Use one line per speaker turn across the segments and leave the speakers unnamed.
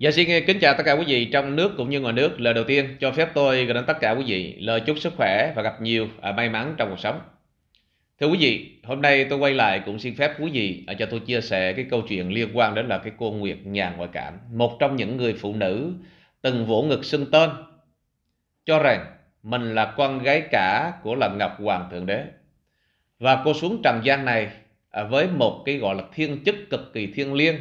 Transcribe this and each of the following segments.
Dạ xin kính chào tất cả quý vị trong nước cũng như ngoài nước. Lời đầu tiên cho phép tôi gửi đến tất cả quý vị lời chúc sức khỏe và gặp nhiều à, may mắn trong cuộc sống. Thưa quý vị, hôm nay tôi quay lại cũng xin phép quý vị à, cho tôi chia sẻ cái câu chuyện liên quan đến là cái cô Nguyệt nhà ngoại cảm, một trong những người phụ nữ từng vỗ ngực xưng tên cho rằng mình là con gái cả của là Ngọc Hoàng Thượng Đế. Và cô xuống trần gian này à, với một cái gọi là thiên chức cực kỳ thiêng liêng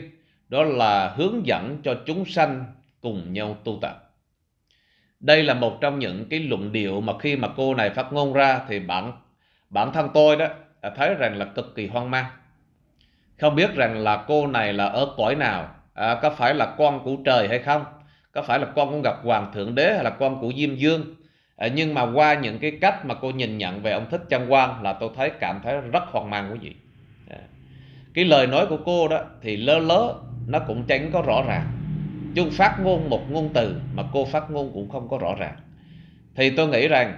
đó là hướng dẫn cho chúng sanh cùng nhau tu tập. Đây là một trong những cái luận điệu mà khi mà cô này phát ngôn ra thì bản bản thân tôi đó đã thấy rằng là cực kỳ hoang mang. Không biết rằng là cô này là ở cõi nào, à, có phải là con của trời hay không, có phải là con của gặp Hoàng Thượng Đế hay là con của Diêm Dương. À, nhưng mà qua những cái cách mà cô nhìn nhận về ông Thích Chân Quang là tôi thấy cảm thấy rất hoang mang quý vị. À. Cái lời nói của cô đó thì lơ lớ nó cũng tránh có rõ ràng chứ phát ngôn một ngôn từ mà cô phát ngôn cũng không có rõ ràng thì tôi nghĩ rằng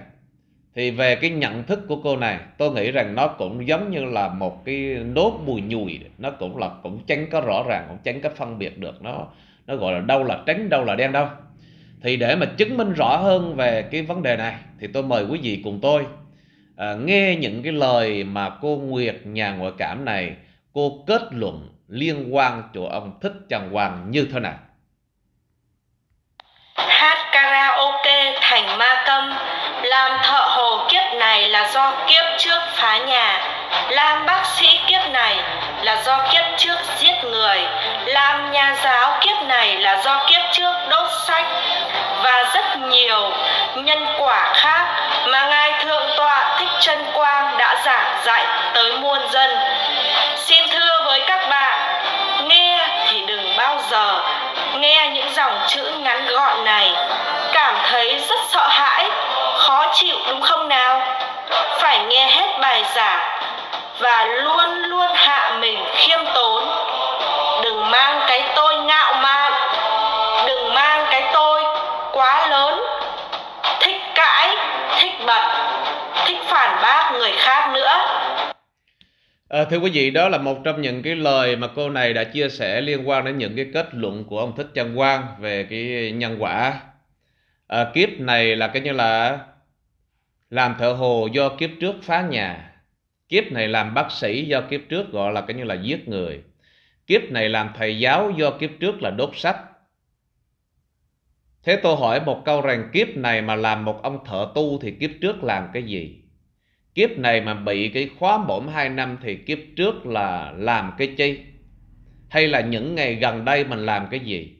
thì về cái nhận thức của cô này tôi nghĩ rằng nó cũng giống như là một cái nốt mùi nhùi nó cũng là cũng tránh có rõ ràng cũng tránh có phân biệt được nó nó gọi là đâu là trắng đâu là đen đâu thì để mà chứng minh rõ hơn về cái vấn đề này thì tôi mời quý vị cùng tôi à, nghe những cái lời mà cô Nguyệt nhà ngoại cảm này cô kết luận liên quan của ông Thích Trần Hoàng như thế nào? Hát karaoke thành ma câm, làm thợ hồ kiếp này là do kiếp trước phá nhà, làm bác sĩ kiếp này là do kiếp trước giết người, làm nhà giáo kiếp này là do kiếp trước đốt sách và rất nhiều nhân quả khác mà Ngài Thượng Tọa Thích chân Quang đã giảng dạy tới muôn dân Xin thưa với các bạn, nghe thì đừng bao giờ nghe những dòng chữ ngắn gọn này cảm thấy rất sợ hãi, khó chịu đúng không nào? Phải nghe hết bài giảng và luôn luôn hạ mình khiêm tốn. Đừng mang cái tôi ngã À, thưa quý vị, đó là một trong những cái lời mà cô này đã chia sẻ liên quan đến những cái kết luận của ông Thích Trân Quang về cái nhân quả. À, kiếp này là cái như là làm thợ hồ do kiếp trước phá nhà. Kiếp này làm bác sĩ do kiếp trước gọi là cái như là giết người. Kiếp này làm thầy giáo do kiếp trước là đốt sách. Thế tôi hỏi một câu rằng kiếp này mà làm một ông thợ tu thì kiếp trước làm cái gì? kiếp này mà bị cái khóa bổn 2 năm thì kiếp trước là làm cái chi hay là những ngày gần đây mình làm cái gì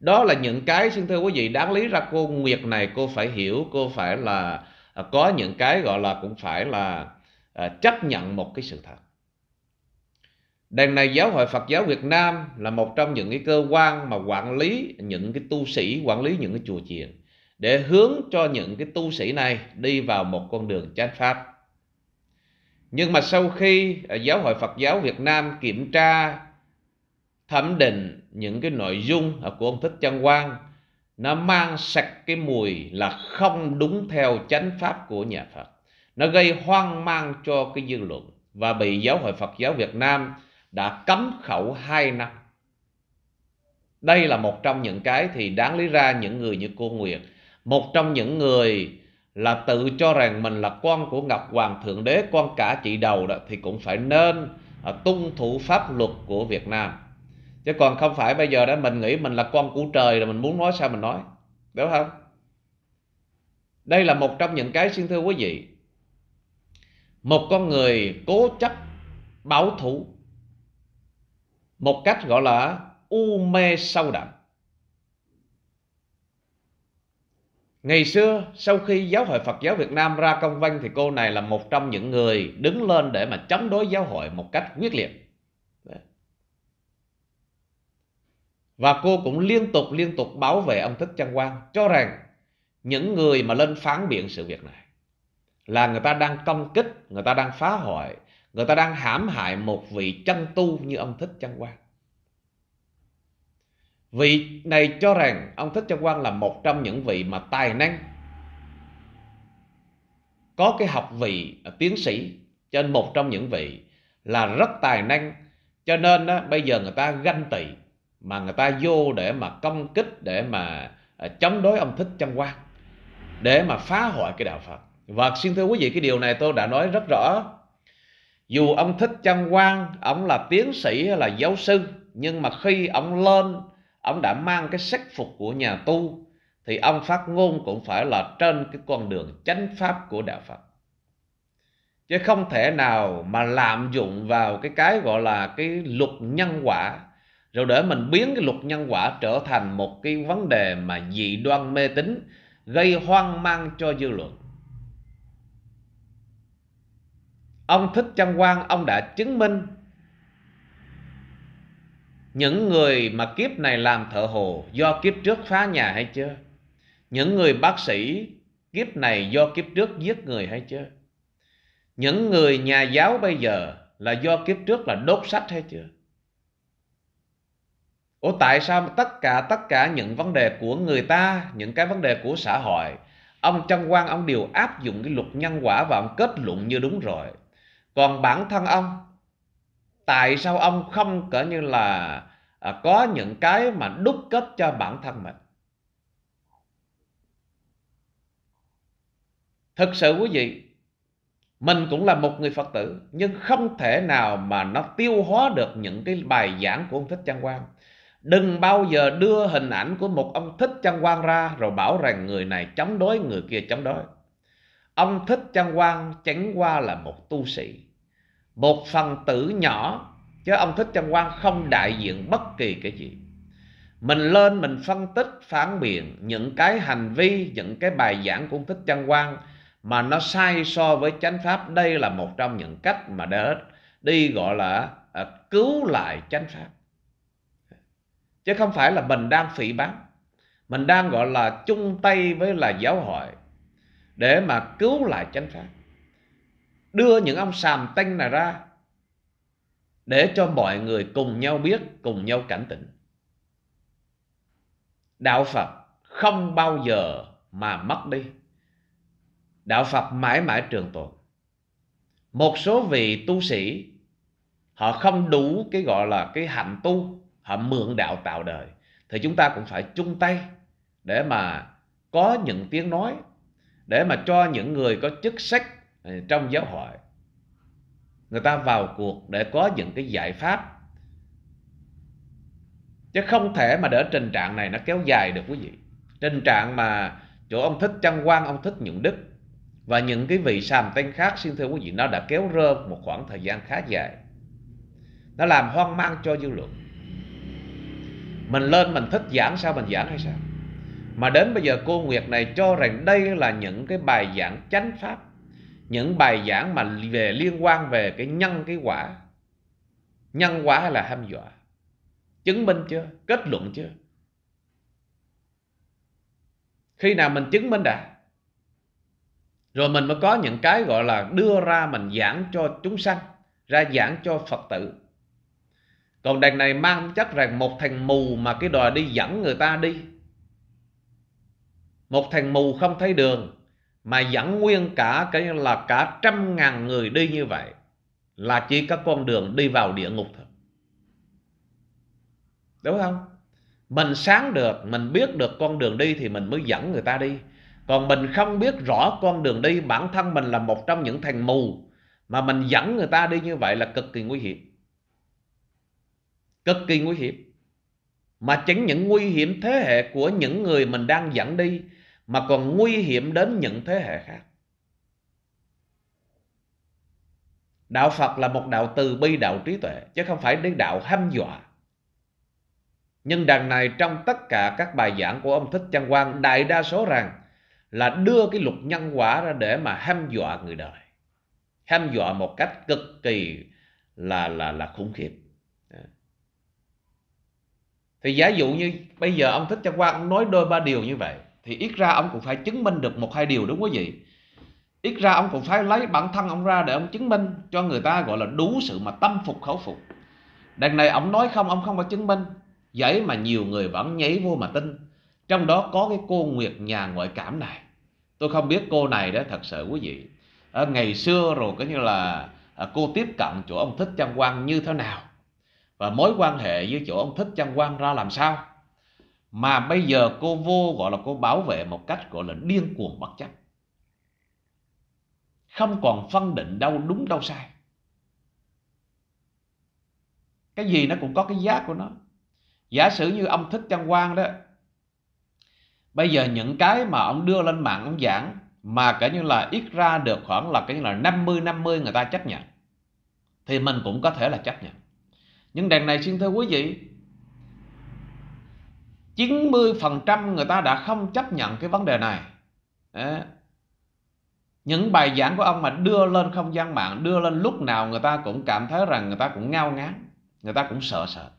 đó là những cái xin thưa quý vị đáng lý ra cô nguyệt này cô phải hiểu cô phải là à, có những cái gọi là cũng phải là à, chấp nhận một cái sự thật đằng này giáo hội phật giáo việt nam là một trong những cái cơ quan mà quản lý những cái tu sĩ quản lý những cái chùa chiền để hướng cho những cái tu sĩ này đi vào một con đường chánh pháp. Nhưng mà sau khi à, Giáo hội Phật giáo Việt Nam kiểm tra thẩm định những cái nội dung à, của ông Thích Chân Quang nó mang sạch cái mùi là không đúng theo chánh pháp của nhà Phật. Nó gây hoang mang cho cái dư luận và bị Giáo hội Phật giáo Việt Nam đã cấm khẩu 2 năm. Đây là một trong những cái thì đáng lý ra những người như cô Nguyệt một trong những người là tự cho rằng mình là con của Ngọc Hoàng Thượng Đế, con cả chị đầu đó thì cũng phải nên à, tuân thủ pháp luật của Việt Nam. Chứ còn không phải bây giờ đó mình nghĩ mình là con của trời rồi mình muốn nói sao mình nói. Đúng không? Đây là một trong những cái xin thưa quý vị. Một con người cố chấp bảo thủ một cách gọi là u mê sâu đậm Ngày xưa sau khi giáo hội Phật giáo Việt Nam ra công văn thì cô này là một trong những người đứng lên để mà chống đối giáo hội một cách quyết liệt. Và cô cũng liên tục liên tục bảo vệ ông Thích Trăng Quang cho rằng những người mà lên phán biện sự việc này là người ta đang công kích, người ta đang phá hoại, người ta đang hãm hại một vị chân tu như ông Thích Trăng Quang. Vị này cho rằng ông Thích Châu Quang là một trong những vị mà tài năng có cái học vị à, tiến sĩ trên một trong những vị là rất tài năng cho nên á, bây giờ người ta ganh tị mà người ta vô để mà công kích để mà à, chống đối ông Thích chân Quang để mà phá hoại cái đạo Phật và xin thưa quý vị cái điều này tôi đã nói rất rõ dù ông Thích chân Quang ông là tiến sĩ hay là giáo sư nhưng mà khi ông lên ông đã mang cái sắc phục của nhà tu thì ông phát ngôn cũng phải là trên cái con đường chánh pháp của đạo Phật chứ không thể nào mà lạm dụng vào cái cái gọi là cái luật nhân quả rồi để mình biến cái luật nhân quả trở thành một cái vấn đề mà dị đoan mê tín gây hoang mang cho dư luận ông thích chăng quan ông đã chứng minh những người mà kiếp này làm thợ hồ do kiếp trước phá nhà hay chưa? Những người bác sĩ kiếp này do kiếp trước giết người hay chưa? Những người nhà giáo bây giờ là do kiếp trước là đốt sách hay chưa? Ủa tại sao tất cả tất cả những vấn đề của người ta, những cái vấn đề của xã hội, ông Trân Quang ông đều áp dụng cái luật nhân quả và ông kết luận như đúng rồi. Còn bản thân ông tại sao ông không cỡ như là à, có những cái mà đúc kết cho bản thân mình thực sự quý vị mình cũng là một người phật tử nhưng không thể nào mà nó tiêu hóa được những cái bài giảng của ông thích trang quang đừng bao giờ đưa hình ảnh của một ông thích trang quang ra rồi bảo rằng người này chống đối người kia chống đối ông thích trang quang chẳng qua là một tu sĩ một phần tử nhỏ chứ ông thích chân quan không đại diện bất kỳ cái gì mình lên mình phân tích phản biện những cái hành vi những cái bài giảng của ông thích chân quan mà nó sai so với chánh pháp đây là một trong những cách mà để đi gọi là à, cứu lại chánh pháp chứ không phải là mình đang phỉ bán mình đang gọi là chung tay với là giáo hội để mà cứu lại chánh pháp đưa những ông sàm tanh này ra để cho mọi người cùng nhau biết cùng nhau cảnh tỉnh đạo phật không bao giờ mà mất đi đạo phật mãi mãi trường tồn một số vị tu sĩ họ không đủ cái gọi là cái hạnh tu họ mượn đạo tạo đời thì chúng ta cũng phải chung tay để mà có những tiếng nói để mà cho những người có chức sách Ờ, trong giáo hội người ta vào cuộc để có những cái giải pháp chứ không thể mà để tình trạng này nó kéo dài được quý vị tình trạng mà chỗ ông thích trăng quang ông thích nhuận đức và những cái vị sàm tên khác xin thưa quý vị nó đã kéo rơ một khoảng thời gian khá dài nó làm hoang mang cho dư luận mình lên mình thích giảng sao mình giảng hay sao mà đến bây giờ cô Nguyệt này cho rằng đây là những cái bài giảng chánh pháp những bài giảng mà về liên quan về cái nhân cái quả nhân quả hay là ham dọa chứng minh chưa kết luận chưa khi nào mình chứng minh đã rồi mình mới có những cái gọi là đưa ra mình giảng cho chúng sanh ra giảng cho phật tử còn đằng này mang chắc rằng một thằng mù mà cái đòi đi dẫn người ta đi một thằng mù không thấy đường mà dẫn nguyên cả cái là cả trăm ngàn người đi như vậy là chỉ có con đường đi vào địa ngục thôi đúng không mình sáng được mình biết được con đường đi thì mình mới dẫn người ta đi còn mình không biết rõ con đường đi bản thân mình là một trong những thằng mù mà mình dẫn người ta đi như vậy là cực kỳ nguy hiểm cực kỳ nguy hiểm mà chính những nguy hiểm thế hệ của những người mình đang dẫn đi mà còn nguy hiểm đến những thế hệ khác. Đạo Phật là một đạo từ bi đạo trí tuệ chứ không phải đến đạo hăm dọa. Nhưng đằng này trong tất cả các bài giảng của ông Thích Trang Quang đại đa số rằng là đưa cái luật nhân quả ra để mà hăm dọa người đời. Hăm dọa một cách cực kỳ là là là khủng khiếp. Thì giả dụ như bây giờ ông Thích Trang Quang nói đôi ba điều như vậy thì ít ra ông cũng phải chứng minh được một hai điều đúng quý vị ít ra ông cũng phải lấy bản thân ông ra để ông chứng minh cho người ta gọi là đủ sự mà tâm phục khẩu phục đằng này ông nói không ông không có chứng minh vậy mà nhiều người vẫn nhảy vô mà tin trong đó có cái cô Nguyệt nhà ngoại cảm này tôi không biết cô này đó thật sự quý vị ở ờ, ngày xưa rồi cái như là à, cô tiếp cận chỗ ông thích trang quan như thế nào và mối quan hệ với chỗ ông thích trang quan ra làm sao mà bây giờ cô vô gọi là cô bảo vệ một cách gọi là điên cuồng bất chấp không còn phân định đâu đúng đâu sai cái gì nó cũng có cái giá của nó giả sử như ông thích trang quang đó bây giờ những cái mà ông đưa lên mạng ông giảng mà kể như là ít ra được khoảng là cái như là 50 50 người ta chấp nhận thì mình cũng có thể là chấp nhận nhưng đằng này xin thưa quý vị 90% người ta đã không chấp nhận cái vấn đề này những bài giảng của ông mà đưa lên không gian mạng đưa lên lúc nào người ta cũng cảm thấy rằng người ta cũng ngao ngán người ta cũng sợ sợ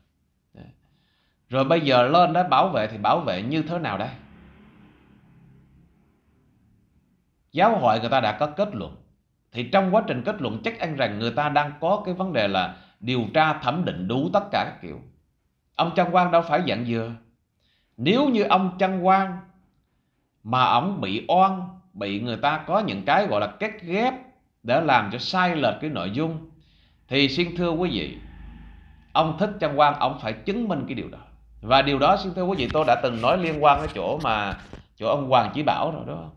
rồi bây giờ lên đó bảo vệ thì bảo vệ như thế nào đây giáo hội người ta đã có kết luận thì trong quá trình kết luận chắc ăn rằng người ta đang có cái vấn đề là điều tra thẩm định đủ tất cả các kiểu ông trang quang đâu phải dạng dừa nếu như ông Trăng quan mà ông bị oan, bị người ta có những cái gọi là cắt ghép để làm cho sai lệch cái nội dung thì xin thưa quý vị, ông thích Trăng quan ông phải chứng minh cái điều đó. Và điều đó xin thưa quý vị tôi đã từng nói liên quan cái chỗ mà chỗ ông Hoàng Chỉ Bảo rồi đó.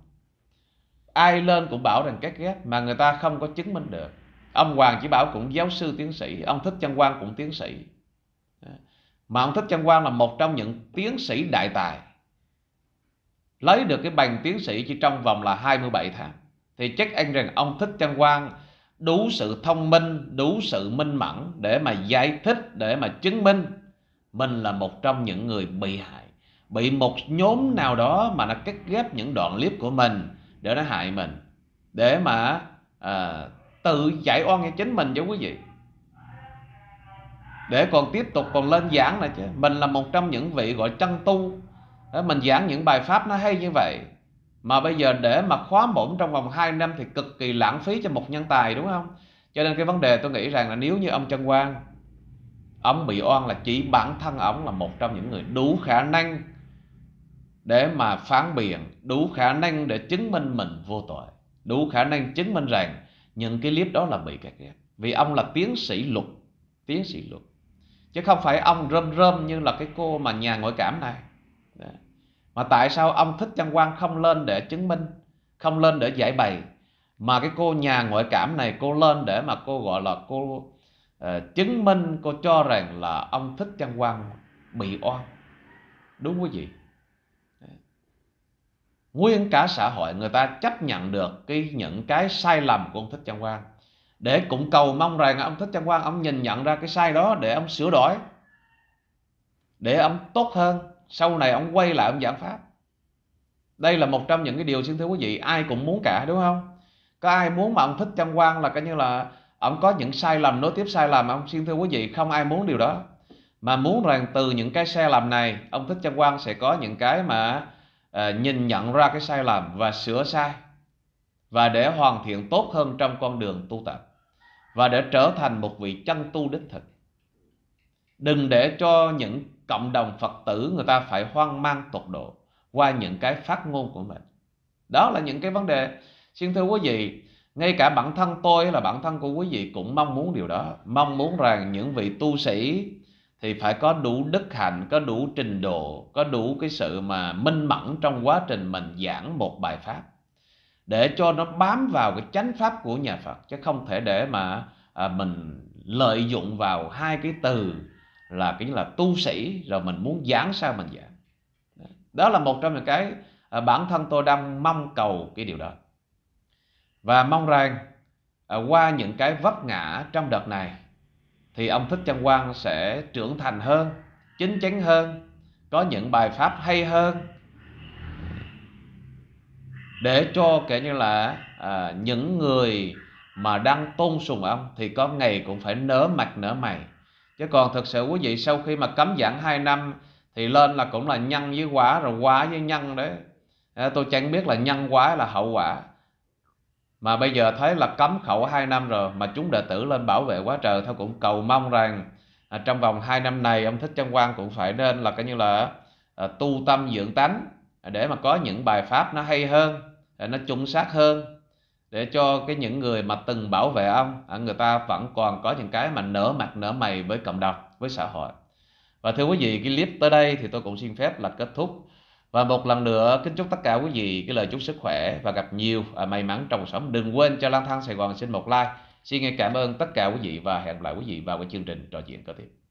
Ai lên cũng bảo rằng cắt ghép mà người ta không có chứng minh được. Ông Hoàng Chỉ Bảo cũng giáo sư tiến sĩ, ông thích Trăng quan cũng tiến sĩ mà ông Thích Chân Quang là một trong những tiến sĩ đại tài lấy được cái bằng tiến sĩ chỉ trong vòng là 27 tháng thì chắc anh rằng ông Thích Chân Quang đủ sự thông minh, đủ sự minh mẫn để mà giải thích, để mà chứng minh mình là một trong những người bị hại, bị một nhóm nào đó mà nó cắt ghép những đoạn clip của mình để nó hại mình, để mà à, tự giải oan cho chính mình chứ quý vị để còn tiếp tục còn lên giảng này chứ mình là một trong những vị gọi chân tu mình giảng những bài pháp nó hay như vậy mà bây giờ để mà khóa bổn trong vòng 2 năm thì cực kỳ lãng phí cho một nhân tài đúng không cho nên cái vấn đề tôi nghĩ rằng là nếu như ông Trân Quang ông bị oan là chỉ bản thân ông là một trong những người đủ khả năng để mà phán biện đủ khả năng để chứng minh mình vô tội đủ khả năng chứng minh rằng những cái clip đó là bị cắt ghép vì ông là tiến sĩ luật tiến sĩ luật chứ không phải ông rơm rơm như là cái cô mà nhà ngoại cảm này mà tại sao ông thích văn quan không lên để chứng minh không lên để giải bày mà cái cô nhà ngoại cảm này cô lên để mà cô gọi là cô uh, chứng minh cô cho rằng là ông thích văn quan bị oan đúng quý vị nguyên cả xã hội người ta chấp nhận được cái những cái sai lầm của ông thích văn quan để cũng cầu mong rằng ông thích chân quang ông nhìn nhận ra cái sai đó để ông sửa đổi để ông tốt hơn sau này ông quay lại ông giảng pháp đây là một trong những cái điều xin thưa quý vị ai cũng muốn cả đúng không có ai muốn mà ông thích chân quang là coi như là ông có những sai lầm nối tiếp sai lầm ông xin thưa quý vị không ai muốn điều đó mà muốn rằng từ những cái sai lầm này ông thích chân quang sẽ có những cái mà à, nhìn nhận ra cái sai lầm và sửa sai và để hoàn thiện tốt hơn trong con đường tu tập và để trở thành một vị chân tu đích thực. Đừng để cho những cộng đồng Phật tử người ta phải hoang mang tột độ qua những cái phát ngôn của mình. Đó là những cái vấn đề. Xin thưa quý vị, ngay cả bản thân tôi là bản thân của quý vị cũng mong muốn điều đó. Mong muốn rằng những vị tu sĩ thì phải có đủ đức hạnh, có đủ trình độ, có đủ cái sự mà minh mẫn trong quá trình mình giảng một bài pháp để cho nó bám vào cái chánh pháp của nhà Phật chứ không thể để mà à, mình lợi dụng vào hai cái từ là cái là tu sĩ rồi mình muốn giảng sao mình giảng đó là một trong những cái à, bản thân tôi đang mong cầu cái điều đó và mong rằng à, qua những cái vấp ngã trong đợt này thì ông thích chân quang sẽ trưởng thành hơn chính chắn hơn có những bài pháp hay hơn để cho kể như là à, những người mà đang tôn sùng ông thì có ngày cũng phải nở mặt nở mày chứ còn thực sự quý vị sau khi mà cấm giảng 2 năm thì lên là cũng là nhân với quả rồi quả với nhân đấy à, tôi chẳng biết là nhân quả là hậu quả mà bây giờ thấy là cấm khẩu 2 năm rồi mà chúng đệ tử lên bảo vệ quá trời thôi cũng cầu mong rằng à, trong vòng 2 năm này ông thích trang quan cũng phải nên là coi như là à, tu tâm dưỡng tánh để mà có những bài pháp nó hay hơn để nó chuẩn xác hơn để cho cái những người mà từng bảo vệ ông à, người ta vẫn còn có những cái mà nở mặt nở mày với cộng đồng với xã hội và thưa quý vị cái clip tới đây thì tôi cũng xin phép là kết thúc và một lần nữa kính chúc tất cả quý vị cái lời chúc sức khỏe và gặp nhiều à, may mắn trong cuộc sống đừng quên cho lang thang sài gòn xin một like xin cảm ơn tất cả quý vị và hẹn gặp lại quý vị vào cái chương trình trò chuyện kế tiếp